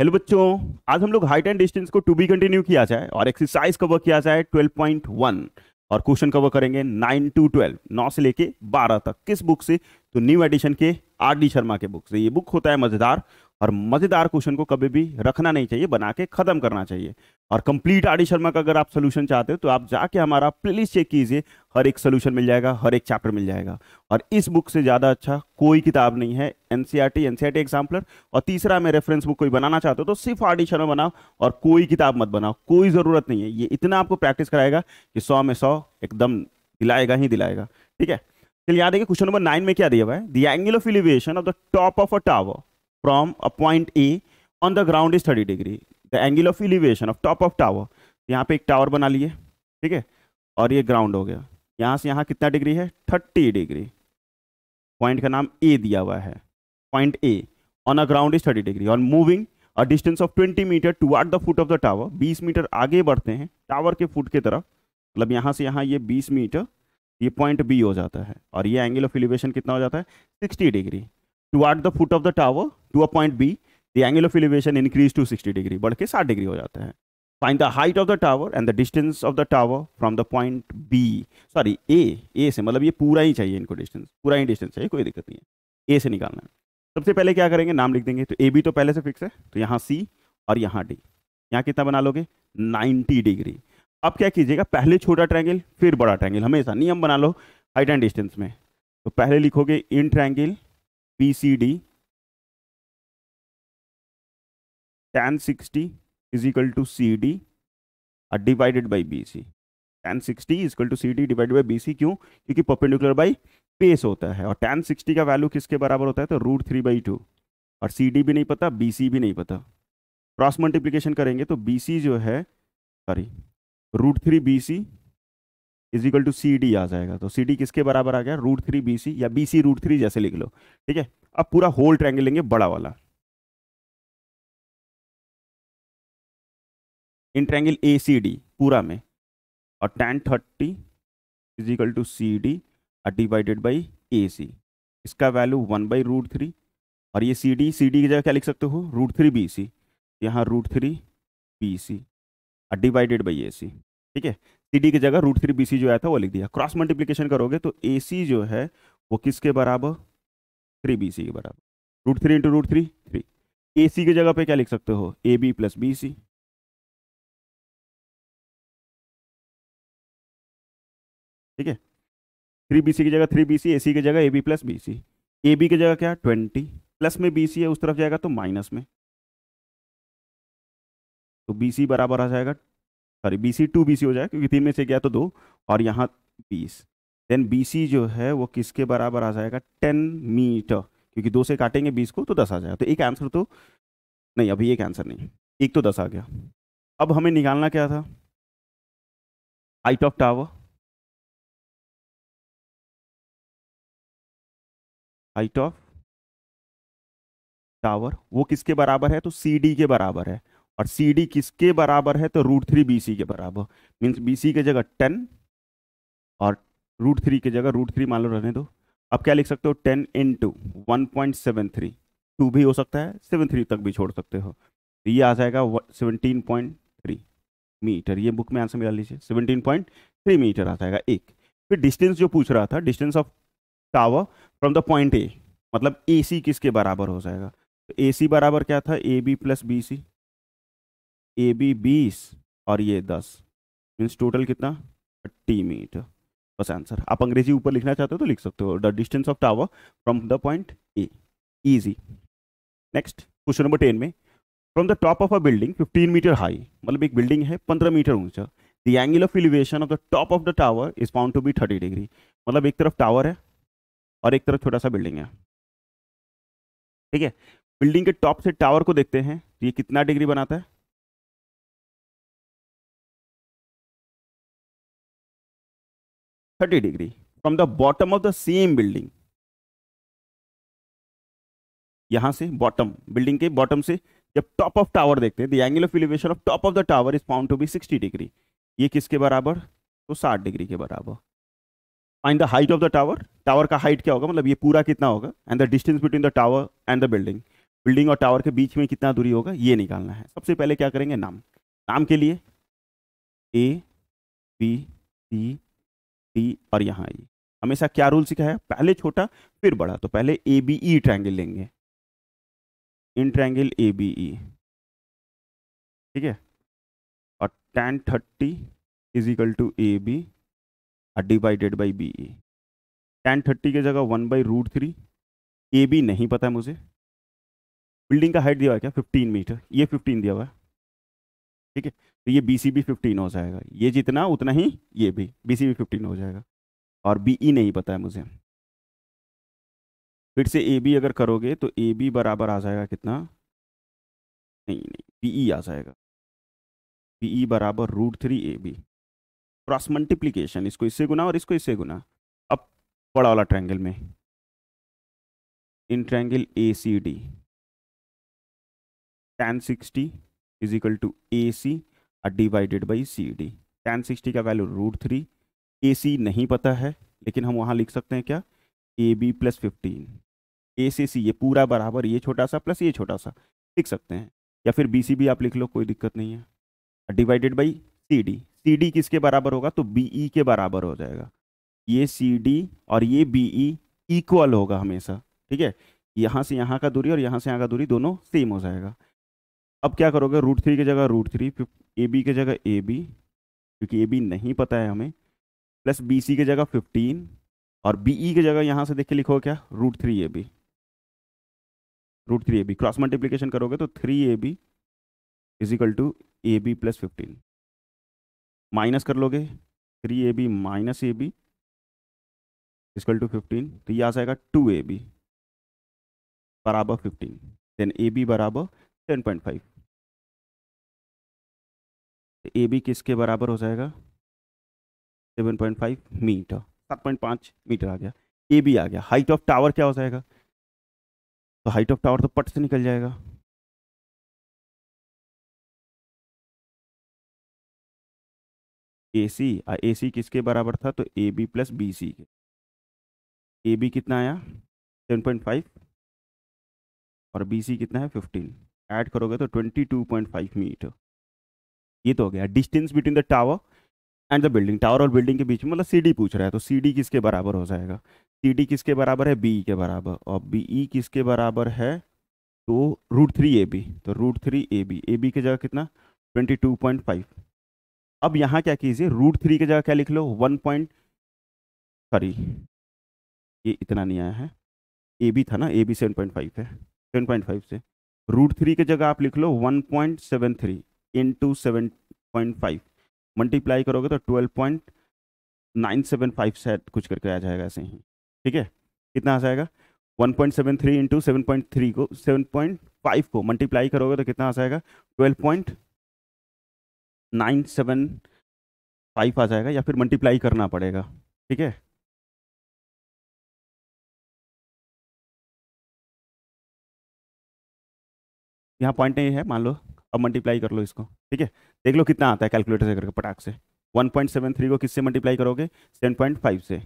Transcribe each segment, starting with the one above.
Hello बच्चों आज हम लोग हाइट एंड डिस्टेंस को टू बी कंटिन्यू किया जाए और एक्सरसाइज कवर किया जाए 12.1 और क्वेश्चन कवर करेंगे 9 टू 12 9 से लेके 12 तक किस बुक से तो न्यू एडिशन के आर डी शर्मा के बुक से ये बुक होता है मज़ेदार और मज़ेदार क्वेश्चन को कभी भी रखना नहीं चाहिए बना के ख़त्म करना चाहिए और कंप्लीट आर शर्मा का अगर आप सोल्यूशन चाहते हो तो आप जाके हमारा प्लीज चेक कीजिए हर एक सोल्यूशन मिल जाएगा हर एक चैप्टर मिल जाएगा और इस बुक से ज़्यादा अच्छा कोई किताब नहीं है एनसीआरटी एनसीआरटी टी एग्जाम्पलर और तीसरा मैं रेफरेंस बुक कोई बनाना चाहते हो तो सिर्फ आर शर्मा बनाओ और कोई किताब मत बनाओ कोई ज़रूरत नहीं है ये इतना आपको प्रैक्टिस कराएगा कि सौ में सौ एकदम दिलाएगा ही दिलाएगा ठीक है चलिए यहाँ देखिए क्वेश्चन नंबर नाइन में क्या दिया हुआ है the angle of elevation of the top of a tower from a point A on the ground is 30 degree. The angle of elevation of top of tower. यहाँ पे एक टावर बना लिए ठीक है और ये ग्राउंड हो गया यहाँ से यहाँ कितना डिग्री है 30 डिग्री पॉइंट का नाम ए दिया हुआ है point A on a ground is 30 degree on moving a distance of 20 metre toward the foot of the tower 20 metre आगे बढ़ते हैं टावर के फुट के तरफ मतलब यहाँ से यहाँ ये बीस मीटर ये पॉइंट बी हो जाता है और ये एंगल ऑफ एलिवेशन कितना हो जाता है sixty degree toward the foot of the tower to a point B the angle of elevation increase to sixty degree बढ़ के साठ डिग्री हो जाता है find the height of the tower and the distance of the tower from the point B sorry A A से मतलब ये पूरा ही चाहिए इनको डिस्टेंस पूरा ही डिस्टेंस चाहिए कोई दिक्कत नहीं है ए से निकालना है सबसे पहले क्या करेंगे नाम लिख देंगे तो ए बी तो पहले से फिक्स है तो यहाँ सी और यहाँ डी यहाँ कितना बना लोगे 90 डिग्री अब क्या कीजिएगा पहले छोटा ट्रैंगल फिर बड़ा ट्रैंगल हमेशा नियम बना लो हाइट एंड डिस्टेंस में तो पहले लिखोगे in triangle BCD tan 60 is equal to divided by B C tan sixty 60 to C D CD by B C क्यों क्योंकि पर्पेंडिकुलर बाई पेस होता है और टेन सिक्सटी का वैल्यू किसके बराबर होता है तो रूट थ्री बाई टू और सी डी भी नहीं पता सी भी नहीं पता क्रॉस मल्टीप्लीकेशन करेंगे तो सी जो है sorry root three B C is equal to C आ जाएगा तो सी किसके बराबर आ गया रूट थ्री बी या बी सी रूट थ्री जैसे लिख लो ठीक है अब पूरा होल ट्रैंगल लेंगे बड़ा वाला इन ट्रैंगल ए पूरा में और tan thirty is equal to C D divided by A इसका value one by root three और ये सी डी सी डी की जगह क्या लिख सकते हो रूट थ्री बी सी यहाँ root three B C divided by A ठीक है सी डी की जगह रूट थ्री बी सी जो आया था वो लिख दिया क्रॉस मल्टीप्लीकेशन करोगे तो ए सी जो है वो किसके बराबर थ्री बी सी के बराबर root three into root three three A C की जगह पे क्या लिख सकते हो A B plus B C ठीक है थ्री बी सी की जगह थ्री बी सी ए सी की जगह A B plus B C A B की जगह क्या ट्वेंटी प्लस में बी सी है उस तरफ जाएगा तो माइनस में तो बी सी बराबर आ जाएगा sorry B C to B C हो जाए क्योंकि तीन में से गया तो दो और यहाँ बीस देन बी सी जो है वो किसके बराबर आ जाएगा टेन मीटर क्योंकि दो से काटेंगे बीस को तो दस आ जाएगा तो एक आंसर तो नहीं अभी एक आंसर नहीं एक तो दस आ गया अब हमें निकालना क्या था height of tower height of tower वो किसके बराबर है तो सी डी के बराबर है और सी डी किसके बराबर है तो रूट थ्री बी सी के बराबर मीन्स बी सी के जगह टेन और रूट थ्री की जगह रूट थ्री मान लो रहने दो अब क्या लिख सकते हो ten into one point seven three two भी हो सकता है सेवन थ्री तक भी छोड़ सकते हो तो ये आ जाएगा सेवनटीन पॉइंट थ्री मीटर ये बुक में आंसर मिला लीजिए सेवनटीन पॉइंट थ्री मीटर आ जाएगा एक फिर डिस्टेंस जो पूछ रहा था distance of tower from the point A मतलब ए सी किसके बराबर हो जाएगा तो ए सी बराबर क्या था A B plus B C A B बीस और ये दस मीन्स टोटल कितना थर्टी मीटर बस आंसर आप अंग्रेजी ऊपर लिखना चाहते हो तो लिख सकते हो the distance of tower from the point A easy next question number ten में from the top of a building fifteen metre high मतलब एक बिल्डिंग है पंद्रह मीटर ऊंचा the angle of elevation of the top of the tower is found to be thirty degree मतलब एक तरफ tower है और एक तरफ छोटा सा बिल्डिंग है ठीक है बिल्डिंग के टॉप से टावर को देखते हैं तो ये कितना डिग्री बनाता है 30 degree from the bottom of the same building यहां से बॉटम बिल्डिंग के बॉटम से जब टॉप ऑफ टावर देखते हैं angle of elevation of top of the tower is found to be 60 degree ये किसके बराबर तो 60 डिग्री के बराबर find the height of the tower tower का हाइट क्या होगा मतलब ये पूरा कितना होगा and the distance between the tower and the building building और टावर के बीच में कितना दूरी होगा ये निकालना है सबसे पहले क्या करेंगे नाम नाम के लिए ए बी सी सी और यहाँ ई हमेशा क्या रूल सिखाया पहले छोटा फिर बड़ा तो पहले ए बी ई ट्रैंगल लेंगे इन ट्रैंगल ए बी ई ठीक है और tan thirty is equal to A B और divided by B E tan thirty की जगह one by root three A B नहीं पता है मुझे बिल्डिंग का हाइट दिया हुआ है क्या फिफ्टीन मीटर ये फिफ्टीन दिया हुआ है ठीक है तो ये बी सी बी फिफ्टीन हो जाएगा ये जितना उतना ही ये भी बी सी बी फिफ्टीन हो जाएगा और बी ई e नहीं पता है मुझे फिर से ए बी अगर करोगे तो ए बी बराबर आ जाएगा कितना नहीं नहीं बी ई e आ जाएगा बी ई e बराबर root three A B cross multiplication इसको इससे गुना और इसको इससे गुना अब बड़ा वाला ट्रैंगल में in triangle A C D tan sixty is equal to A C divided by C D tan sixty का value root three A C नहीं पता है लेकिन हम वहाँ लिख सकते हैं क्या A B plus fifteen A C C ये पूरा बराबर ये छोटा सा प्लस ये छोटा सा लिख सकते हैं या फिर बी सी भी आप लिख लो कोई दिक्कत नहीं है divided by C D C D किसके बराबर होगा तो बी ई e के बराबर हो जाएगा ये सी डी और ये बी ई इक्वल होगा हमेशा ठीक है यहाँ से यहाँ का दूरी और यहाँ से यहाँ का दूरी दोनों सेम हो जाएगा अब क्या करोगे रूट थ्री की जगह रूट थ्री ए बी की जगह ए बी क्योंकि ए बी नहीं पता है हमें प्लस बी सी की जगह फिफ्टीन और बी ई e की जगह यहाँ से देख के लिखो क्या root three A B root three A B cross multiplication करोगे तो three A B is equal to A B plus fifteen minus कर लोगे three A B minus A B is equal to fifteen तो ये आ जाएगा टू ए बी बराबर fifteen then A B बराबर टेन पॉइंट फाइव तो ए बी किसके बराबर हो जाएगा सेवन पॉइंट फाइव मीटर सात पॉइंट पाँच मीटर आ गया ए बी आ गया हाइट ऑफ टावर क्या हो जाएगा तो हाइट ऑफ टावर तो पट से निकल जाएगा ए सी ए सी किसके बराबर था तो A B plus B C के ए बी कितना आया सेवन पॉइंट फाइव और बी सी कितना है फिफ्टीन ऐड करोगे तो twenty two point five metre ये तो हो गया distance between the tower and the building tower और बिल्डिंग के बीच में मतलब सी पूछ रहा है तो सी किसके बराबर हो जाएगा सी किसके बराबर है बी e के बराबर और बी e किसके बराबर है तो रूट थ्री ए बी तो root three A B A B की जगह कितना ट्वेंटी टू पॉइंट फाइव अब यहाँ क्या कीजिए रूट थ्री की जगह क्या लिख लो वन पॉइंट सॉरी ये इतना नहीं आया है ए बी था ना A B seven point five है सेवन पॉइंट फाइव से रूट थ्री की जगह आप लिख लो one point seven three into seven point five multiply करोगे तो twelve point nine seven five set कुछ करके आ जाएगा ऐसे ही ठीक है कितना आ जाएगा one point seven three into seven point three को सेवन पॉइंट फाइव को मल्टीप्लाई करोगे तो कितना आ जाएगा twelve point nine seven five आ जाएगा या फिर मल्टीप्लाई करना पड़ेगा ठीक है यहाँ पॉइंट नहीं है मान लो अब मल्टीप्लाई कर लो इसको ठीक है देख लो कितना आता है कैलकुलेटर से करके पटाख से 1.73 को किससे मल्टीप्लाई करोगे 7.5 से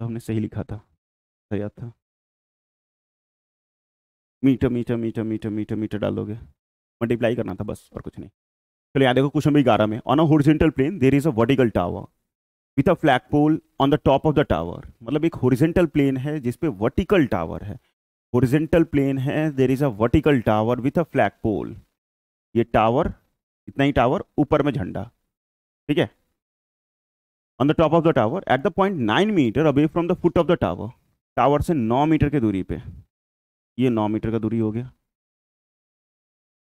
तो हमने सही लिखा था सही याद था metre metre metre metre metre metre डालोगे मल्टीप्लाई करना था बस और कुछ नहीं चलो यहाँ देखो क्वेश्चन नंबर ग्यारह में on a horizontal plane there is a vertical tower with a flag pole on the top of the tower मतलब एक होरिजेंटल प्लेन है जिसपे वर्टिकल टावर है होरिजेंटल प्लेन है there is a vertical tower with a flag pole ये tower इतना ही tower ऊपर में झंडा ठीक है on the top of the tower at the point nine metre away from the foot of the tower tower से नौ मीटर की दूरी पे ये नौ मीटर का दूरी हो गया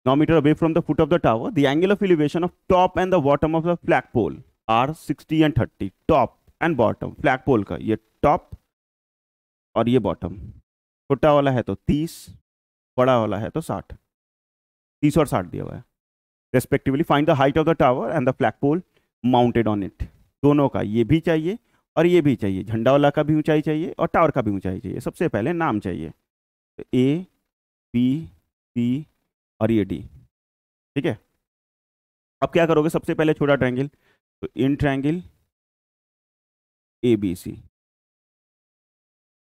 Now meter away from the foot of the tower, the angle of elevation of top and the bottom of the flagpole are 60 and 30. Top and bottom flagpole का ये top और ये bottom. छोटा वाला है तो 30, बड़ा वाला है तो 60. 30 और 60 दिया हुआ है. Respectively, find the height of the tower and the flagpole mounted on it. दोनों का ये भी चाहिए और ये भी चाहिए झंडा वाला का भी ऊंचाई चाहिए और टावर का भी ऊंचाई चाहिए सबसे पहले नाम चाहिए तो ए बी सी और ये डी ठीक है अब क्या करोगे सबसे पहले छोटा ट्रायंगल तो in triangle A B C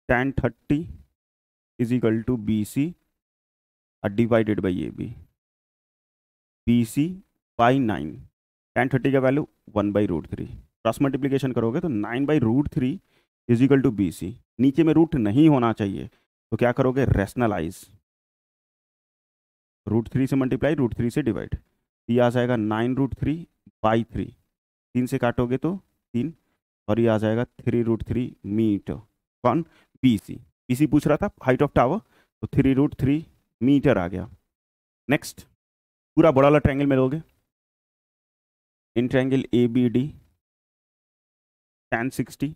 tan thirty is equal to B C और divided by A B B C by nine tan thirty का value one by root three cross multiplication करोगे तो nine by root three is equal to B C नीचे में root नहीं होना चाहिए तो क्या करोगे रेशनलाइज रूट थ्री से मल्टीप्लाई रूट थ्री से डिवाइड ये आ जाएगा nine root three by three तीन से काटोगे तो तीन और ये आ जाएगा थ्री रूट थ्री मीटर कौन बी सी बी सी पूछ रहा था हाइट ऑफ टावर तो थ्री रूट थ्री मीटर आ गया नेक्स्ट पूरा बड़ा वाला ट्रैंगल में लोगे in triangle A B D tan sixty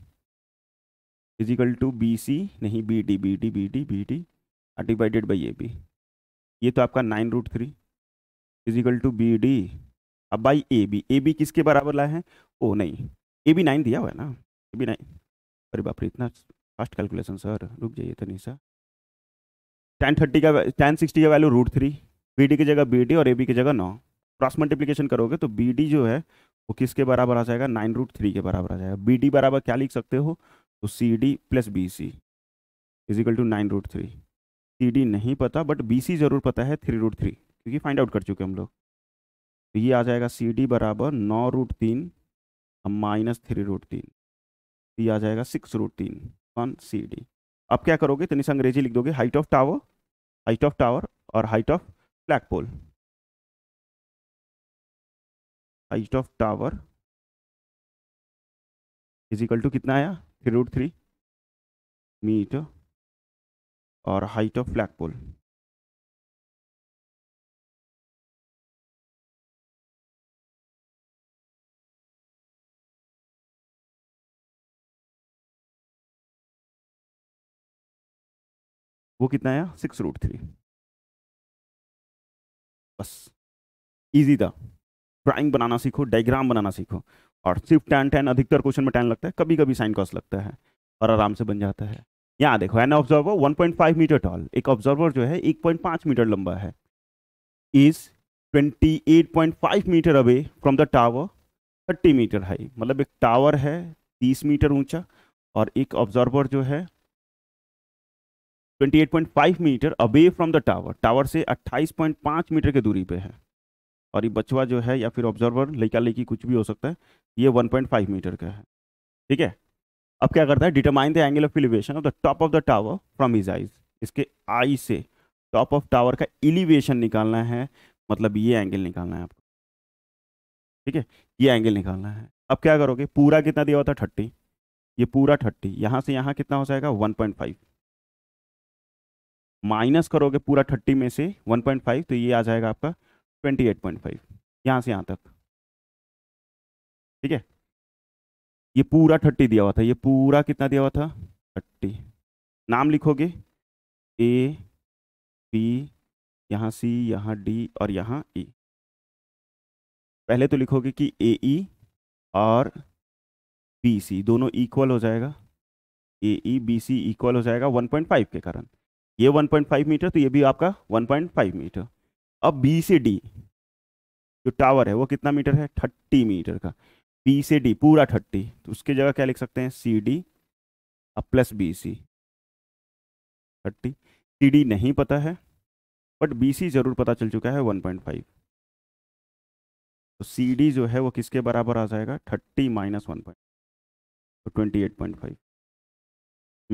is equal to B C नहीं B D B D B D B D divided by A B ये तो आपका nine root three physical to B D अब by A B A B किसके बराबर लाए हैं ओ नहीं ए बी नाइन दिया हुआ है ना ए बी नाइन अरे बाप रे इतना फास्ट कैलकुलेशन सर रुक जाइए तो नहीं सर टेन थर्टी का टेन सिक्सटी का value root three B D की जगह बी डी और ए बी की जगह नौ क्रॉस मल्टीप्लीकेशन करोगे तो बी डी जो है वो किसके बराबर आ जाएगा नाइन रूट थ्री के बराबर आ जाएगा बी डी बराबर क्या लिख सकते हो तो C D plus B C is equal to nine root three C D नहीं पता बट बी सी ज़रूर पता है थ्री रूट थ्री क्योंकि फाइंड आउट कर चुके हम लोग तो ये आ जाएगा सी डी बराबर नौ रूट तीन माइनस थ्री रूट तीन ये आ जाएगा सिक्स रूट तीन ऑन सी डी अब क्या करोगे तो निशा अंग्रेजी लिख दोगे height of tower height of tower और height of flag pole height of tower is equal to कितना आया three root three metre height of flag pole वो कितना आया सिक्स रूट थ्री बस इजी था ड्राइंग बनाना सीखो डायग्राम बनाना सीखो और सिर्फ टेन टेन अधिकतर क्वेश्चन में टेन लगता है कभी कभी साइन कॉस लगता है और आराम से बन जाता है यहाँ देखो एन ऑब्जर्वर 1.5 मीटर टॉल एक ऑब्जर्वर जो है 1.5 मीटर लंबा है is 28.5 metre away from the tower 30 metre high मतलब एक टावर है 30 मीटर ऊंचा और एक ऑब्जर्वर जो है 28.5 metre away from the tower tower से 28.5 मीटर के दूरी पे है और ये बचवा जो है या फिर ऑब्जर्वर लड़का लड़की कुछ भी हो सकता है ये 1.5 मीटर का है ठीक है अब क्या करता है determine the angle of elevation of the top of the tower from his eyes इसके आई से टॉप ऑफ टावर का एलिवेशन निकालना है मतलब ये एंगल निकालना है आपको ठीक है ये एंगल निकालना है अब क्या करोगे पूरा कितना दिया होता है थर्टी ये पूरा थर्टी यहाँ से यहाँ कितना हो जाएगा वन पॉइंट फाइव माइनस करोगे पूरा थर्टी में से वन पॉइंट फाइव तो ये आ जाएगा आपका ट्वेंटी एट पॉइंट फाइव यहाँ से यहाँ तक ठीक है ये पूरा थर्टी दिया हुआ था ये पूरा कितना दिया हुआ था थर्टी नाम लिखोगे ए बी यहाँ सी यहाँ डी और यहाँ ई पहले तो लिखोगे कि ए ई और बी सी दोनों इक्वल हो जाएगा ए ई बी सी इक्वल हो जाएगा 1.5 के कारण ये 1.5 मीटर तो ये भी आपका 1.5 मीटर अब बी सी डी जो टावर है वो कितना मीटर है 30 मीटर का बी से डी पूरा थर्टी तो उसकी जगह क्या लिख सकते हैं C D plus B C thirty C D नहीं पता है बट बी सी जरूर पता चल चुका है वन पॉइंट फाइव तो सी डी जो है वो किसके बराबर आ जाएगा थर्टी माइनस वन पॉइंट तो twenty eight point five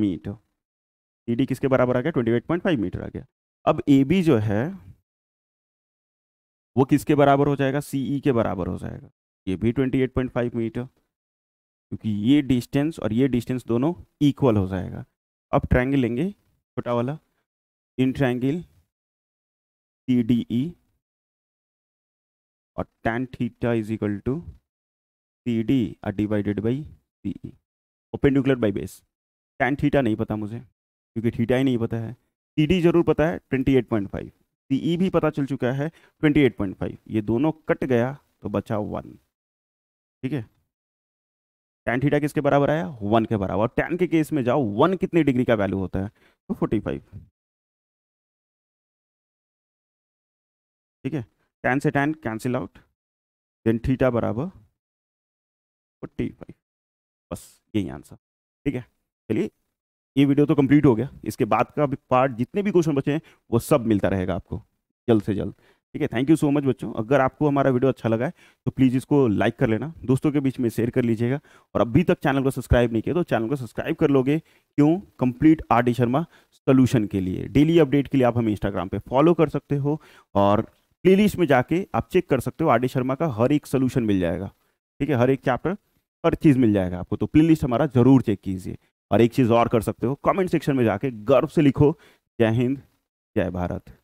metre C D किसके बराबर आ गया twenty eight point five metre आ गया अब ए बी जो है वो किसके बराबर हो जाएगा सी ई e के बराबर हो जाएगा ये भी 28.5 मीटर क्योंकि ये डिस्टेंस और ये डिस्टेंस दोनों इक्वल हो जाएगा अब ट्रायंगल लेंगे छोटा वाला in triangle C D E और tan theta is equal to C D R divided by C E perpendicular by base tan theta नहीं पता मुझे क्योंकि थीटा ही नहीं पता है सी डी जरूर पता है 28.5 सी ई भी पता चल चुका है 28.5 ये दोनों कट गया तो बचा वन ठीक है टेन थीटा किसके बराबर आया वन के बराबर टेन के केस में जाओ वन कितनी डिग्री का वैल्यू होता है तो फोर्टी फाइव ठीक है टेन से tan cancel out then theta बराबर फोर्टी फाइव बस यही आंसर ठीक है चलिए ये वीडियो तो कंप्लीट हो गया इसके बाद का भी पार्ट जितने भी क्वेश्चन बचे हैं वो सब मिलता रहेगा आपको जल्द से जल्द ठीक है थैंक यू सो मच बच्चों अगर आपको हमारा वीडियो अच्छा लगा है तो प्लीज़ इसको लाइक कर लेना दोस्तों के बीच में शेयर कर लीजिएगा और अभी तक चैनल को सब्सक्राइब नहीं किया तो चैनल को सब्सक्राइब कर लोगे क्यों complete R D Sharma solution के लिए डेली अपडेट के लिए आप हमें इंस्टाग्राम पर फॉलो कर सकते हो और प्ले में जाके आप चेक कर सकते हो आर डी शर्मा का हर एक सोल्यूशन मिल जाएगा ठीक है हर एक चैप्टर हर चीज़ मिल जाएगा आपको तो प्ले हमारा ज़रूर चेक कीजिए और एक चीज़ और कर सकते हो कमेंट सेक्शन में जाके गर्व से लिखो जय हिंद जय भारत